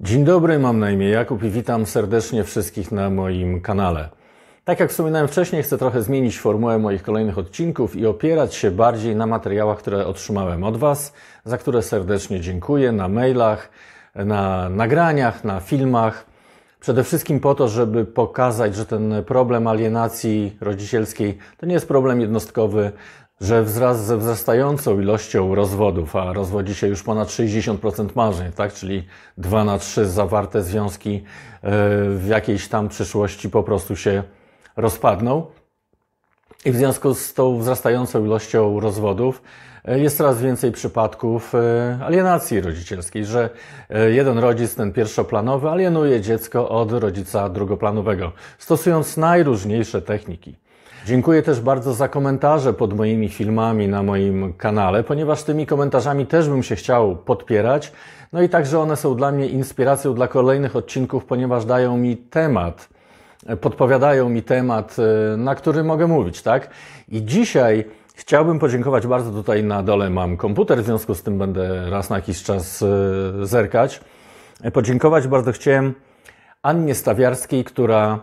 Dzień dobry, mam na imię Jakub i witam serdecznie wszystkich na moim kanale. Tak jak wspominałem wcześniej, chcę trochę zmienić formułę moich kolejnych odcinków i opierać się bardziej na materiałach, które otrzymałem od Was, za które serdecznie dziękuję, na mailach, na nagraniach, na filmach. Przede wszystkim po to, żeby pokazać, że ten problem alienacji rodzicielskiej to nie jest problem jednostkowy, że wzrast, ze wzrastającą ilością rozwodów, a rozwodzi się już ponad 60% marzeń, tak? czyli 2 na 3 zawarte związki e, w jakiejś tam przyszłości po prostu się rozpadną. I w związku z tą wzrastającą ilością rozwodów e, jest coraz więcej przypadków e, alienacji rodzicielskiej, że jeden rodzic, ten pierwszoplanowy, alienuje dziecko od rodzica drugoplanowego, stosując najróżniejsze techniki. Dziękuję też bardzo za komentarze pod moimi filmami na moim kanale, ponieważ tymi komentarzami też bym się chciał podpierać. No i także one są dla mnie inspiracją dla kolejnych odcinków, ponieważ dają mi temat, podpowiadają mi temat, e, na który mogę mówić, tak? I dzisiaj chciałbym podziękować bardzo. Tutaj na dole mam komputer, w związku z tym będę raz na jakiś czas e, zerkać. E, podziękować bardzo chciałem Annie Stawiarskiej, która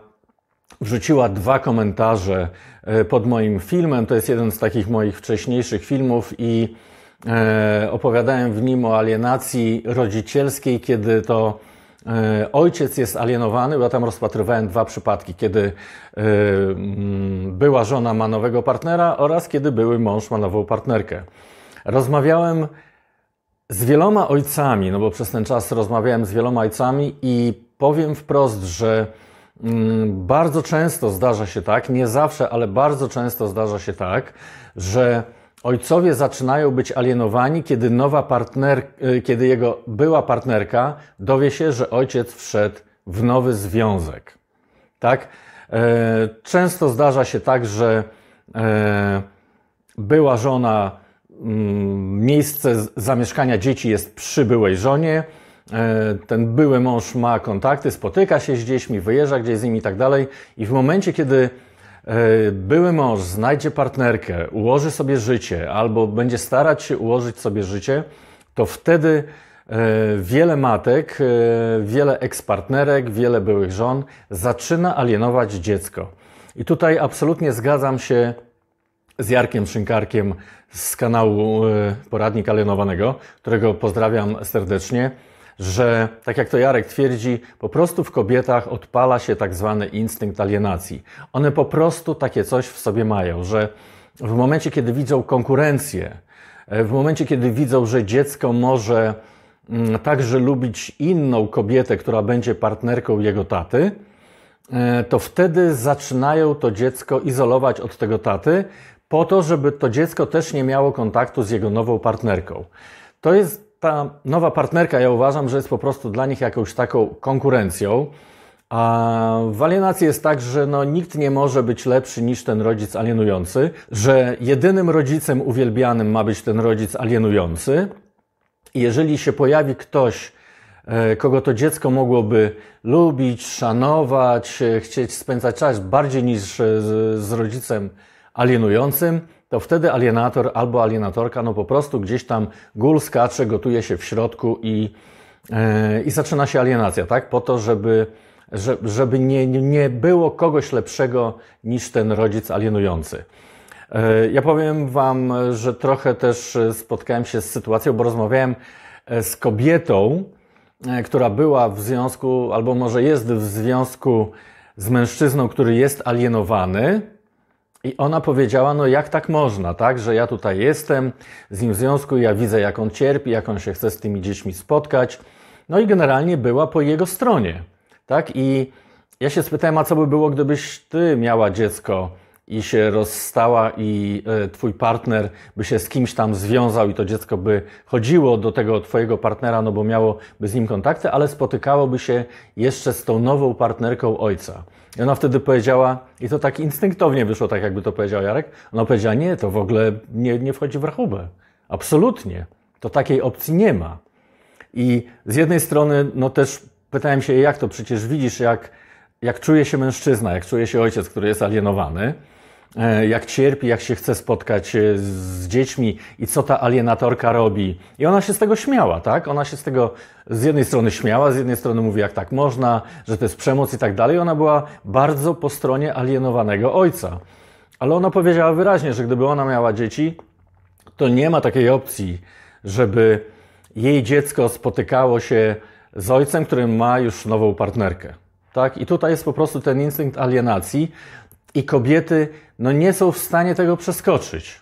wrzuciła dwa komentarze e, pod moim filmem. To jest jeden z takich moich wcześniejszych filmów i e, opowiadałem w nim o alienacji rodzicielskiej, kiedy to e, ojciec jest alienowany, bo ja tam rozpatrywałem dwa przypadki, kiedy mm, była żona ma nowego partnera oraz kiedy były mąż ma nową partnerkę. Rozmawiałem z wieloma ojcami, no bo przez ten czas rozmawiałem z wieloma ojcami i powiem wprost, że Mm, bardzo często zdarza się tak, nie zawsze, ale bardzo często zdarza się tak, że ojcowie zaczynają być alienowani, kiedy nowa partner, y, kiedy jego była partnerka dowie się, że ojciec wszedł w nowy związek. Tak? E, często zdarza się tak, że e, była żona, mm, miejsce zamieszkania dzieci jest przy byłej żonie, E, ten były mąż ma kontakty, spotyka się z dziećmi, wyjeżdża gdzieś z nimi i tak dalej. I w momencie, kiedy e, były mąż znajdzie partnerkę, ułoży sobie życie albo będzie starać się ułożyć sobie życie, to wtedy e, wiele matek, wiele ekspartnerek, wiele byłych żon zaczyna alienować dziecko. I tutaj absolutnie zgadzam się z Jarkiem Szynkarkiem z kanału Poradnik Alienowanego, którego pozdrawiam serdecznie że, tak jak to Jarek twierdzi, po prostu w kobietach odpala się tak zwany instynkt alienacji. One po prostu takie coś w sobie mają, że w momencie, kiedy widzą konkurencję, e, w momencie, kiedy widzą, że dziecko może mm, także lubić inną kobietę, która będzie partnerką jego taty, e, to wtedy zaczynają to dziecko izolować od tego taty, po to, żeby to dziecko też nie miało kontaktu z jego nową partnerką. To jest ta nowa partnerka, ja uważam, że jest po prostu dla nich jakąś taką konkurencją. A w alienacji jest tak, że no, nikt nie może być lepszy niż ten rodzic alienujący, że jedynym rodzicem uwielbianym ma być ten rodzic alienujący. jeżeli się pojawi ktoś, e, kogo to dziecko mogłoby lubić, szanować, e, chcieć spędzać czas bardziej niż e, z, z rodzicem alienującym, to wtedy alienator albo alienatorka no po prostu gdzieś tam gul skacze, gotuje się w środku i, e, i zaczyna się alienacja, tak? Po to, żeby, żeby nie, nie było kogoś lepszego niż ten rodzic alienujący. E, ja powiem Wam, że trochę też spotkałem się z sytuacją, bo rozmawiałem e, z kobietą, która była w związku, albo może jest w związku z mężczyzną, który jest alienowany. I ona powiedziała, no jak tak można, tak, że ja tutaj jestem z nim w związku, ja widzę jak on cierpi, jak on się chce z tymi dziećmi spotkać. No i generalnie była po jego stronie, tak, i ja się spytałem, a co by było, gdybyś ty miała dziecko i się rozstała i e, twój partner by się z kimś tam związał i to dziecko by chodziło do tego twojego partnera, no bo miałoby z nim kontakty, ale spotykałoby się jeszcze z tą nową partnerką ojca. I ona wtedy powiedziała, i to tak instynktownie wyszło, tak jakby to powiedział Jarek, ona powiedziała, nie, to w ogóle nie, nie wchodzi w rachubę. Absolutnie. To takiej opcji nie ma. I z jednej strony, no też pytałem się, jak to przecież widzisz, jak, jak czuje się mężczyzna, jak czuje się ojciec, który jest alienowany, E, jak cierpi, jak się chce spotkać e, z dziećmi i co ta alienatorka robi. I ona się z tego śmiała, tak? Ona się z tego z jednej strony śmiała, z jednej strony mówi, jak tak można, że to jest przemoc i tak dalej. Ona była bardzo po stronie alienowanego ojca. Ale ona powiedziała wyraźnie, że gdyby ona miała dzieci, to nie ma takiej opcji, żeby jej dziecko spotykało się z ojcem, który ma już nową partnerkę. Tak? I tutaj jest po prostu ten instynkt alienacji, i kobiety no nie są w stanie tego przeskoczyć.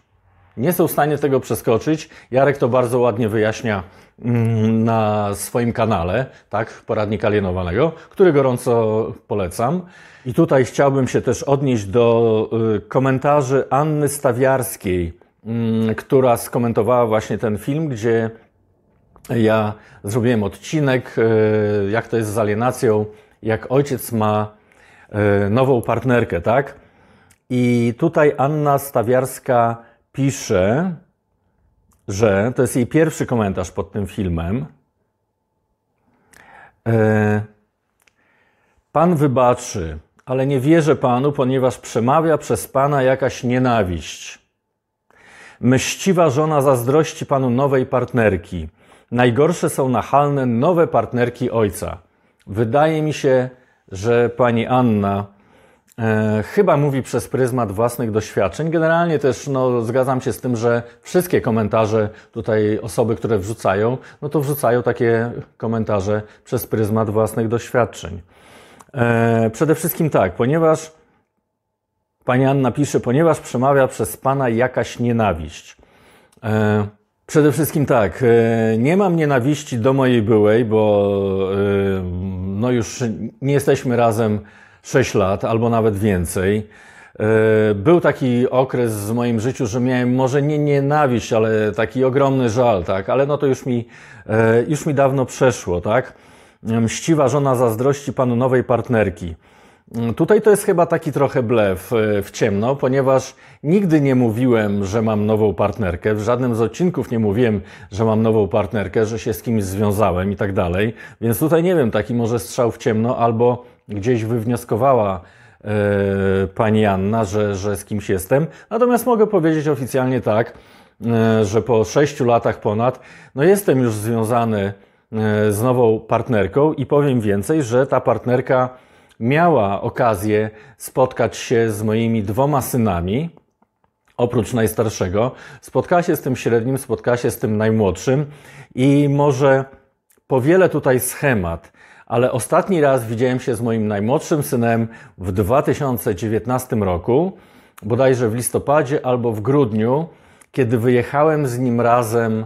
Nie są w stanie tego przeskoczyć. Jarek to bardzo ładnie wyjaśnia mm, na swoim kanale, tak, poradnik alienowanego, który gorąco polecam. I tutaj chciałbym się też odnieść do y, komentarzy Anny Stawiarskiej, mm, która skomentowała właśnie ten film, gdzie ja zrobiłem odcinek, y, jak to jest z alienacją, jak ojciec ma y, nową partnerkę, tak? I tutaj Anna Stawiarska pisze, że to jest jej pierwszy komentarz pod tym filmem. E, pan wybaczy, ale nie wierzę panu, ponieważ przemawia przez pana jakaś nienawiść. Mściwa żona zazdrości panu nowej partnerki. Najgorsze są nachalne nowe partnerki ojca. Wydaje mi się, że pani Anna E, chyba mówi przez pryzmat własnych doświadczeń. Generalnie też no, zgadzam się z tym, że wszystkie komentarze tutaj osoby, które wrzucają, no to wrzucają takie komentarze przez pryzmat własnych doświadczeń. E, przede wszystkim tak, ponieważ pani Anna pisze, ponieważ przemawia przez pana jakaś nienawiść. E, przede wszystkim tak, e, nie mam nienawiści do mojej byłej, bo e, no już nie jesteśmy razem 6 lat albo nawet więcej. E, był taki okres w moim życiu, że miałem może nie nienawiść, ale taki ogromny żal, tak? Ale no to już mi, e, już mi dawno przeszło, tak? Mściwa żona zazdrości panu nowej partnerki. Mm, tutaj to jest chyba taki trochę blef e, w ciemno, ponieważ nigdy nie mówiłem, że mam nową partnerkę. W żadnym z odcinków nie mówiłem, że mam nową partnerkę, że się z kimś związałem i tak dalej. Więc tutaj nie wiem, taki może strzał w ciemno albo gdzieś wywnioskowała e, pani Anna, że, że z kimś jestem. Natomiast mogę powiedzieć oficjalnie tak, e, że po sześciu latach ponad, no jestem już związany e, z nową partnerką i powiem więcej, że ta partnerka miała okazję spotkać się z moimi dwoma synami, oprócz najstarszego. Spotkała się z tym średnim, spotkała się z tym najmłodszym i może powielę tutaj schemat ale ostatni raz widziałem się z moim najmłodszym synem w 2019 roku, bodajże w listopadzie albo w grudniu, kiedy wyjechałem z nim razem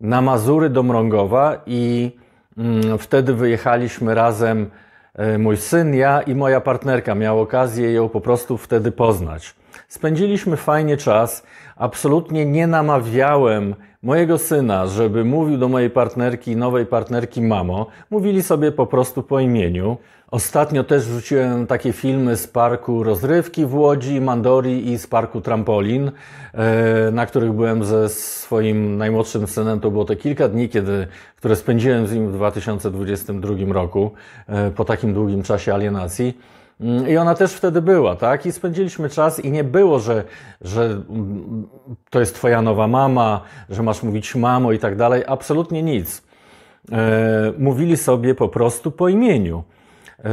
na Mazury do Mrągowa i mm, wtedy wyjechaliśmy razem E, mój syn, ja i moja partnerka miał okazję ją po prostu wtedy poznać. Spędziliśmy fajnie czas. Absolutnie nie namawiałem mojego syna, żeby mówił do mojej partnerki, nowej partnerki mamo. Mówili sobie po prostu po imieniu. Ostatnio też wrzuciłem takie filmy z parku rozrywki w Łodzi, Mandori i z parku trampolin, e, na których byłem ze swoim najmłodszym synem. To było te kilka dni, kiedy, które spędziłem z nim w 2022 roku, e, po takim długim czasie alienacji. Mm, I ona też wtedy była, tak? I spędziliśmy czas i nie było, że, że mm, to jest twoja nowa mama, że masz mówić mamo i tak dalej. Absolutnie nic. E, mówili sobie po prostu po imieniu. E,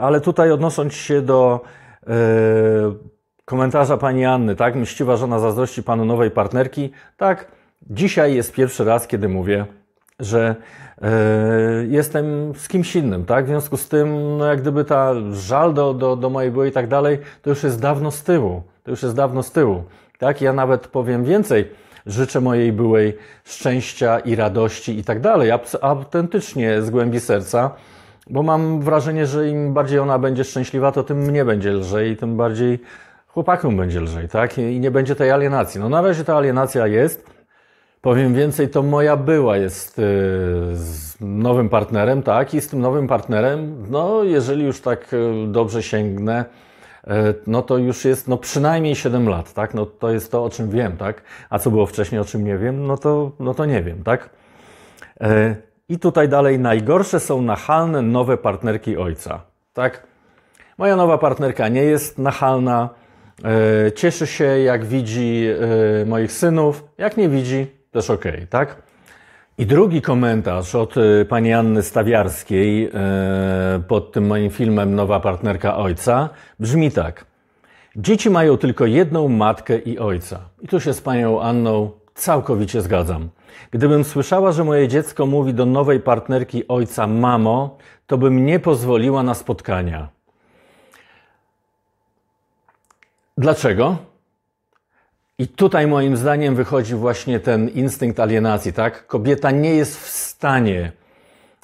ale tutaj odnosząc się do e, komentarza pani Anny, tak? Mściwa żona zazdrości panu nowej partnerki. Tak, dzisiaj jest pierwszy raz, kiedy mówię, że e, jestem z kimś innym, tak? W związku z tym, no jak gdyby ta żal do, do, do mojej były i tak dalej, to już jest dawno z tyłu. To już jest dawno z tyłu, tak? Ja nawet powiem więcej. Życzę mojej byłej szczęścia i radości i tak dalej. Autentycznie z głębi serca. Bo mam wrażenie, że im bardziej ona będzie szczęśliwa, to tym mnie będzie lżej, tym bardziej chłopakom będzie lżej, tak? I nie będzie tej alienacji. No na razie ta alienacja jest. Powiem więcej, to moja była jest yy, z nowym partnerem, tak? I z tym nowym partnerem, no jeżeli już tak y, dobrze sięgnę, y, no to już jest no przynajmniej 7 lat, tak? No to jest to, o czym wiem, tak? A co było wcześniej, o czym nie wiem, no to, no to nie wiem, tak? Y, i tutaj dalej najgorsze są nachalne nowe partnerki ojca. Tak? Moja nowa partnerka nie jest nachalna, e, cieszy się jak widzi e, moich synów, jak nie widzi, też okej, tak? I drugi komentarz od e, pani Anny Stawiarskiej pod tym moim filmem Nowa partnerka ojca brzmi tak. Dzieci mają tylko jedną matkę i ojca. I tu się z panią Anną Całkowicie zgadzam. Gdybym słyszała, że moje dziecko mówi do nowej partnerki ojca mamo, to bym nie pozwoliła na spotkania. Dlaczego? I tutaj moim zdaniem wychodzi właśnie ten instynkt alienacji, tak? Kobieta nie jest w stanie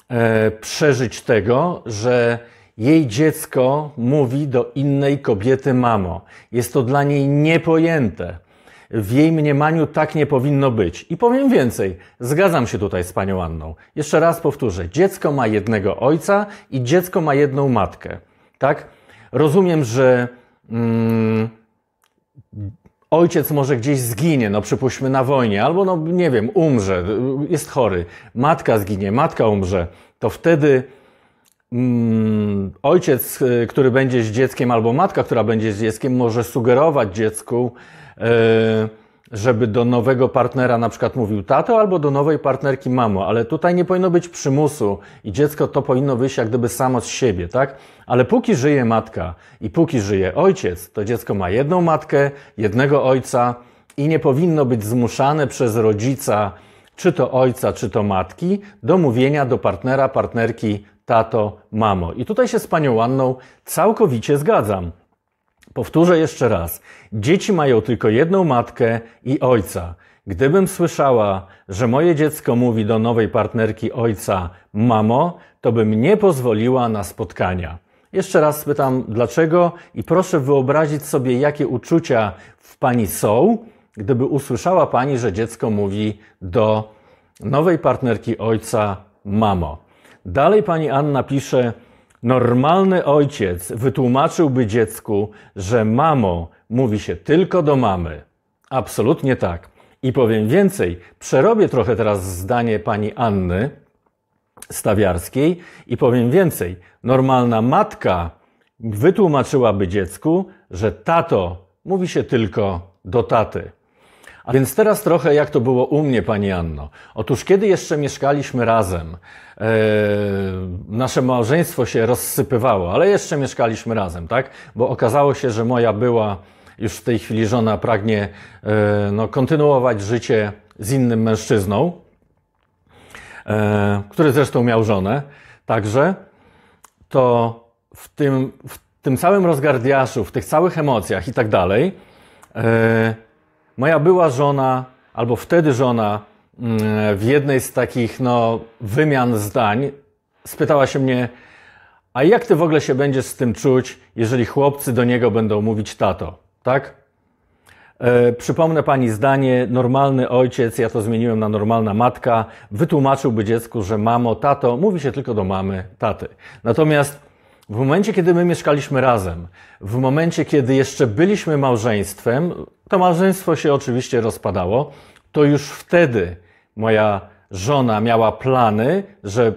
e, przeżyć tego, że jej dziecko mówi do innej kobiety mamo. Jest to dla niej niepojęte w jej mniemaniu tak nie powinno być. I powiem więcej, zgadzam się tutaj z panią Anną. Jeszcze raz powtórzę, dziecko ma jednego ojca i dziecko ma jedną matkę. Tak? Rozumiem, że mm, ojciec może gdzieś zginie, no przypuśćmy na wojnie, albo no nie wiem, umrze, jest chory, matka zginie, matka umrze, to wtedy mm, ojciec, y, który będzie z dzieckiem, albo matka, która będzie z dzieckiem, może sugerować dziecku, E, żeby do nowego partnera na przykład mówił tato albo do nowej partnerki mamo, ale tutaj nie powinno być przymusu i dziecko to powinno wyjść jak gdyby samo z siebie, tak? Ale póki żyje matka i póki żyje ojciec, to dziecko ma jedną matkę, jednego ojca i nie powinno być zmuszane przez rodzica, czy to ojca, czy to matki, do mówienia do partnera, partnerki tato, mamo. I tutaj się z panią Anną całkowicie zgadzam. Powtórzę jeszcze raz. Dzieci mają tylko jedną matkę i ojca. Gdybym słyszała, że moje dziecko mówi do nowej partnerki ojca mamo, to bym nie pozwoliła na spotkania. Jeszcze raz pytam dlaczego i proszę wyobrazić sobie, jakie uczucia w pani są, gdyby usłyszała pani, że dziecko mówi do nowej partnerki ojca mamo. Dalej pani Anna pisze, Normalny ojciec wytłumaczyłby dziecku, że mamo mówi się tylko do mamy. Absolutnie tak. I powiem więcej, przerobię trochę teraz zdanie pani Anny Stawiarskiej i powiem więcej. Normalna matka wytłumaczyłaby dziecku, że tato mówi się tylko do taty. A więc teraz trochę jak to było u mnie, Pani Anno. Otóż kiedy jeszcze mieszkaliśmy razem, e, nasze małżeństwo się rozsypywało, ale jeszcze mieszkaliśmy razem, tak? Bo okazało się, że moja była już w tej chwili żona pragnie e, no, kontynuować życie z innym mężczyzną, e, który zresztą miał żonę. Także to w tym, w tym całym rozgardiaszu, w tych całych emocjach i tak dalej, moja była żona, albo wtedy żona, mm, w jednej z takich no, wymian zdań spytała się mnie, a jak ty w ogóle się będziesz z tym czuć, jeżeli chłopcy do niego będą mówić tato, tak? E, przypomnę pani zdanie, normalny ojciec, ja to zmieniłem na normalna matka, wytłumaczyłby dziecku, że mamo, tato, mówi się tylko do mamy, taty. Natomiast w momencie, kiedy my mieszkaliśmy razem, w momencie, kiedy jeszcze byliśmy małżeństwem, to małżeństwo się oczywiście rozpadało, to już wtedy moja żona miała plany, że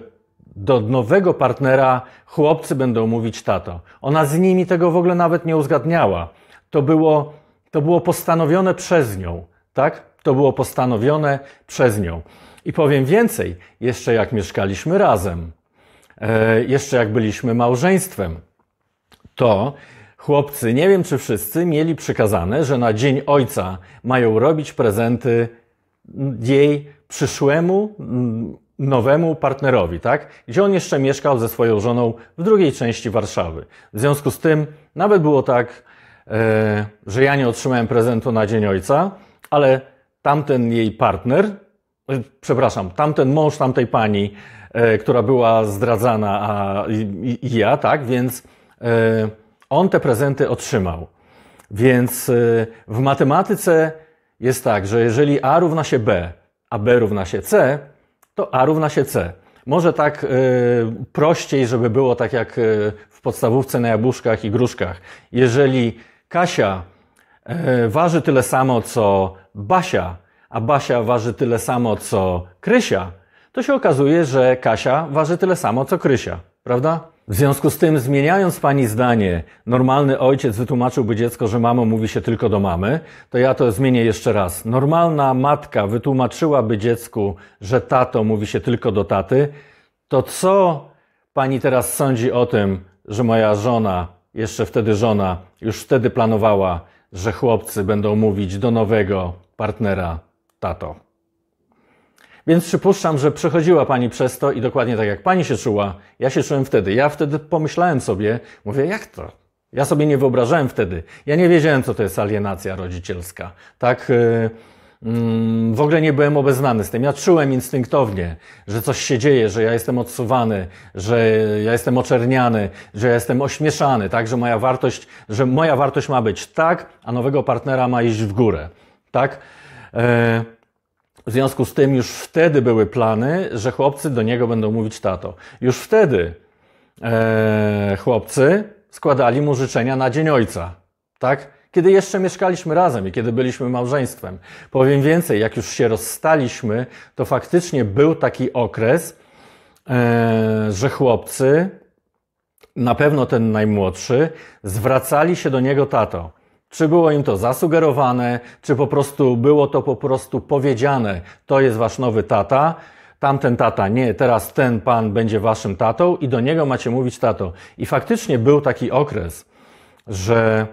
do nowego partnera chłopcy będą mówić tato. Ona z nimi tego w ogóle nawet nie uzgadniała. To było, to było postanowione przez nią, tak? To było postanowione przez nią. I powiem więcej, jeszcze jak mieszkaliśmy razem, E, jeszcze jak byliśmy małżeństwem, to chłopcy, nie wiem czy wszyscy, mieli przykazane, że na dzień ojca mają robić prezenty jej przyszłemu nowemu partnerowi, tak? Gdzie on jeszcze mieszkał ze swoją żoną w drugiej części Warszawy. W związku z tym nawet było tak, e, że ja nie otrzymałem prezentu na dzień ojca, ale tamten jej partner E, przepraszam, tamten mąż tamtej pani, e, która była zdradzana, a ja, tak, więc e, on te prezenty otrzymał. Więc w matematyce jest tak, że jeżeli A równa się B, a B równa się C, to A równa się C. Może tak prościej, żeby było tak jak w podstawówce na jabłuszkach i gruszkach. Jeżeli Kasia waży tyle samo co Basia, a Basia waży tyle samo co Krysia, to się okazuje, że Kasia waży tyle samo co Krysia, prawda? W związku z tym, zmieniając Pani zdanie, normalny ojciec wytłumaczyłby dziecko, że mamo mówi się tylko do mamy, to ja to zmienię jeszcze raz. Normalna matka wytłumaczyłaby dziecku, że tato mówi się tylko do taty, to co Pani teraz sądzi o tym, że moja żona, jeszcze wtedy żona, już wtedy planowała, że chłopcy będą mówić do nowego partnera tato. Więc przypuszczam, że przechodziła pani przez to i dokładnie tak jak pani się czuła, ja się czułem wtedy. Ja wtedy pomyślałem sobie, mówię, jak to? Ja sobie nie wyobrażałem wtedy. Ja nie wiedziałem, co to jest alienacja rodzicielska. Tak. Yy, w ogóle nie byłem obeznany z tym. Ja czułem instynktownie, że coś się dzieje, że ja jestem odsuwany, że ja jestem oczerniany, że ja jestem ośmieszany, tak, że moja wartość, że moja wartość ma być tak, a nowego partnera ma iść w górę, tak. E, w związku z tym już wtedy były plany, że chłopcy do niego będą mówić tato. Już wtedy e, chłopcy składali mu życzenia na Dzień Ojca. Tak? kiedy jeszcze mieszkaliśmy razem i kiedy byliśmy małżeństwem. Powiem więcej, jak już się rozstaliśmy, to faktycznie był taki okres, e, że chłopcy, na pewno ten najmłodszy, zwracali się do niego tato. Czy było im to zasugerowane, czy po prostu było to po prostu powiedziane, to jest wasz nowy tata, tamten tata nie, teraz ten pan będzie waszym tatą i do niego macie mówić tato. I faktycznie był taki okres, że,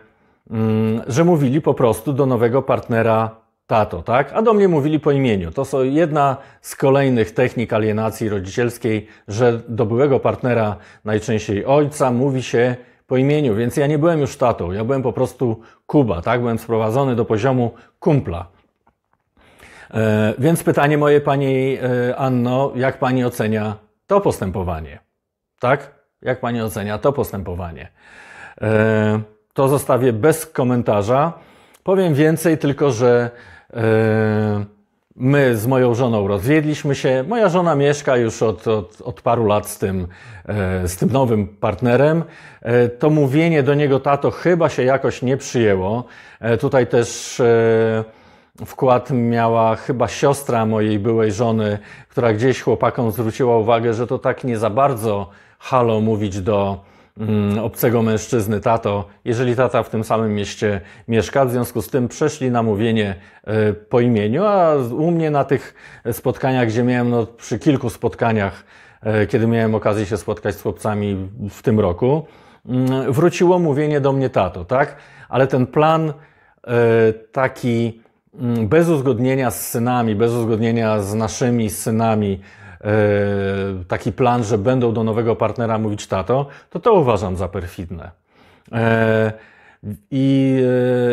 mm, że mówili po prostu do nowego partnera tato, tak? A do mnie mówili po imieniu. To są jedna z kolejnych technik alienacji rodzicielskiej, że do byłego partnera, najczęściej ojca, mówi się po imieniu, więc ja nie byłem już tatą, ja byłem po prostu Kuba, tak? Byłem sprowadzony do poziomu kumpla. E, więc pytanie moje, pani e, Anno, jak pani ocenia to postępowanie? Tak? Jak pani ocenia to postępowanie? E, to zostawię bez komentarza. Powiem więcej, tylko że. E, My z moją żoną rozwiedliśmy się. Moja żona mieszka już od, od, od paru lat z tym, e, z tym nowym partnerem. E, to mówienie do niego tato chyba się jakoś nie przyjęło. E, tutaj też wkład miała chyba siostra mojej byłej żony, która gdzieś chłopakom zwróciła uwagę, że to tak nie za bardzo halo mówić do, Mm, obcego mężczyzny, tato, jeżeli tata w tym samym mieście mieszka, w związku z tym przeszli na mówienie e, po imieniu, a u mnie na tych spotkaniach, gdzie miałem, no, przy kilku spotkaniach, e, kiedy miałem okazję się spotkać z chłopcami w tym roku, mm, wróciło mówienie do mnie tato, tak? Ale ten plan e, taki mm, bez uzgodnienia z synami, bez uzgodnienia z naszymi synami, E, taki plan, że będą do nowego partnera mówić tato, to to uważam za perfidne. E, I,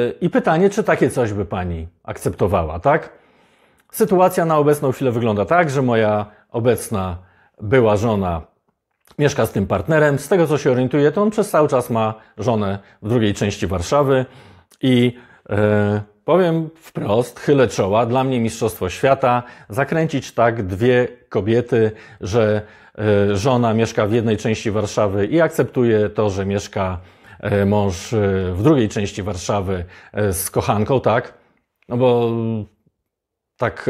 e, I pytanie, czy takie coś by pani akceptowała, tak? Sytuacja na obecną chwilę wygląda tak, że moja obecna była żona mieszka z tym partnerem. Z tego co się orientuję, to on przez cały czas ma żonę w drugiej części Warszawy i. Yy, Powiem wprost, chylę czoła, dla mnie Mistrzostwo Świata, zakręcić tak dwie kobiety, że e, żona mieszka w jednej części Warszawy i akceptuje to, że mieszka e, mąż e, w drugiej części Warszawy z kochanką, tak? No bo tak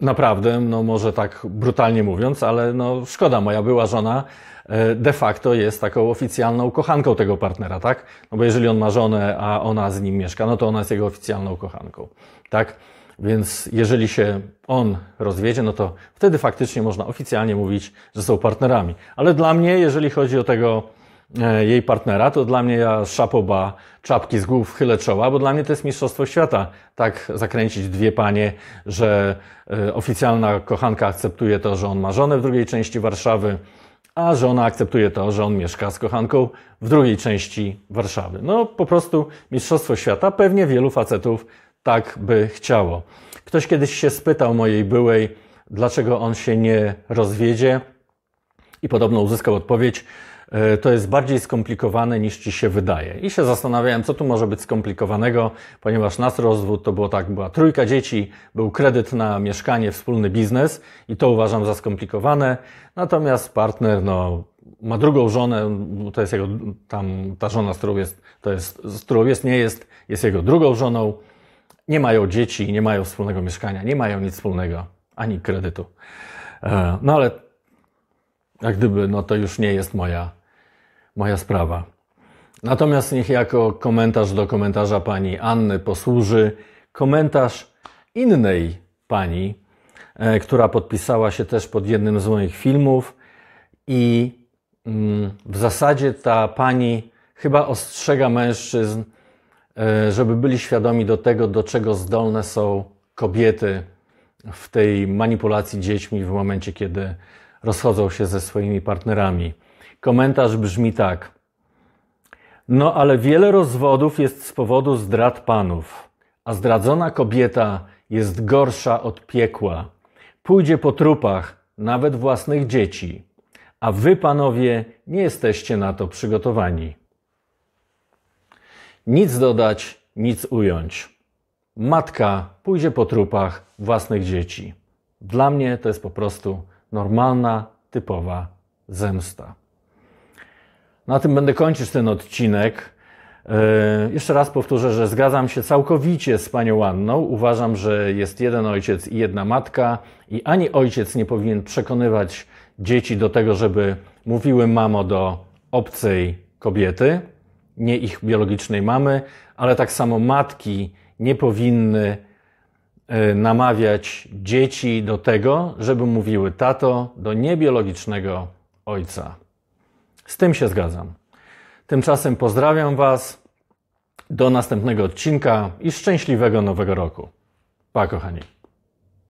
Naprawdę, no może tak brutalnie mówiąc, ale no szkoda, moja była żona e, de facto jest taką oficjalną kochanką tego partnera, tak? No bo jeżeli on ma żonę, a ona z nim mieszka, no to ona jest jego oficjalną kochanką, tak? Więc jeżeli się on rozwiedzie, no to wtedy faktycznie można oficjalnie mówić, że są partnerami. Ale dla mnie, jeżeli chodzi o tego E, jej partnera, to dla mnie ja szapoba czapki z głów chylę czoła, bo dla mnie to jest mistrzostwo świata. Tak zakręcić dwie panie, że e, oficjalna kochanka akceptuje to, że on ma żonę w drugiej części Warszawy, a żona akceptuje to, że on mieszka z kochanką w drugiej części Warszawy. No po prostu mistrzostwo świata pewnie wielu facetów tak by chciało. Ktoś kiedyś się spytał mojej byłej, dlaczego on się nie rozwiedzie i podobno uzyskał odpowiedź, E, to jest bardziej skomplikowane niż ci się wydaje. I się zastanawiałem, co tu może być skomplikowanego, ponieważ nasz rozwód to było tak, była trójka dzieci, był kredyt na mieszkanie, wspólny biznes i to uważam za skomplikowane. Natomiast partner, no, ma drugą żonę, no, to jest jego, tam ta żona, z którą jest, to jest, z którą jest, nie jest, jest jego drugą żoną. Nie mają dzieci, nie mają wspólnego mieszkania, nie mają nic wspólnego, ani kredytu. E, no ale jak gdyby, no to już nie jest moja moja sprawa. Natomiast niech jako komentarz do komentarza pani Anny posłuży komentarz innej pani, e, która podpisała się też pod jednym z moich filmów i mm, w zasadzie ta pani chyba ostrzega mężczyzn, e, żeby byli świadomi do tego, do czego zdolne są kobiety w tej manipulacji dziećmi w momencie, kiedy rozchodzą się ze swoimi partnerami. Komentarz brzmi tak. No ale wiele rozwodów jest z powodu zdrad panów, a zdradzona kobieta jest gorsza od piekła. Pójdzie po trupach, nawet własnych dzieci. A wy, panowie, nie jesteście na to przygotowani. Nic dodać, nic ująć. Matka pójdzie po trupach własnych dzieci. Dla mnie to jest po prostu normalna, typowa zemsta. Na tym będę kończyć ten odcinek. E, jeszcze raz powtórzę, że zgadzam się całkowicie z panią Anną. Uważam, że jest jeden ojciec i jedna matka, i ani ojciec nie powinien przekonywać dzieci do tego, żeby mówiły mamo do obcej kobiety, nie ich biologicznej mamy, ale tak samo matki nie powinny e, namawiać dzieci do tego, żeby mówiły tato do niebiologicznego ojca. Z tym się zgadzam. Tymczasem pozdrawiam Was. Do następnego odcinka i szczęśliwego nowego roku. Pa, kochani.